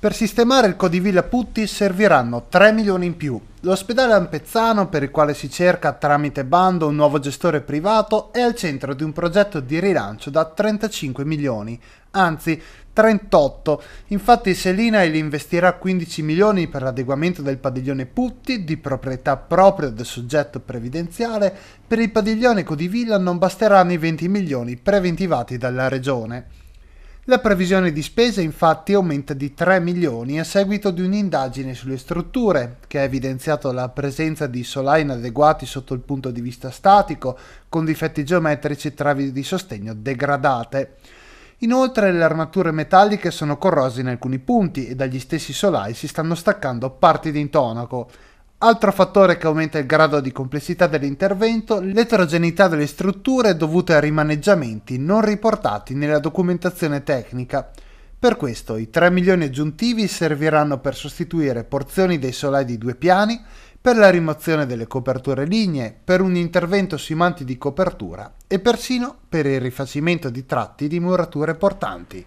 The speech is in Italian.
Per sistemare il Codivilla Putti serviranno 3 milioni in più. L'ospedale Ampezzano, per il quale si cerca tramite bando un nuovo gestore privato, è al centro di un progetto di rilancio da 35 milioni, anzi 38. Infatti Selinail investirà 15 milioni per l'adeguamento del padiglione Putti, di proprietà proprio del soggetto previdenziale, per il padiglione Codivilla non basteranno i 20 milioni preventivati dalla regione. La previsione di spesa infatti aumenta di 3 milioni a seguito di un'indagine sulle strutture, che ha evidenziato la presenza di solai inadeguati sotto il punto di vista statico, con difetti geometrici e travi di sostegno degradate. Inoltre le armature metalliche sono corrose in alcuni punti e dagli stessi solai si stanno staccando parti di intonaco, Altro fattore che aumenta il grado di complessità dell'intervento, l'eterogeneità delle strutture dovute a rimaneggiamenti non riportati nella documentazione tecnica. Per questo i 3 milioni aggiuntivi serviranno per sostituire porzioni dei solai di due piani, per la rimozione delle coperture lignee, per un intervento sui manti di copertura e persino per il rifacimento di tratti di murature portanti.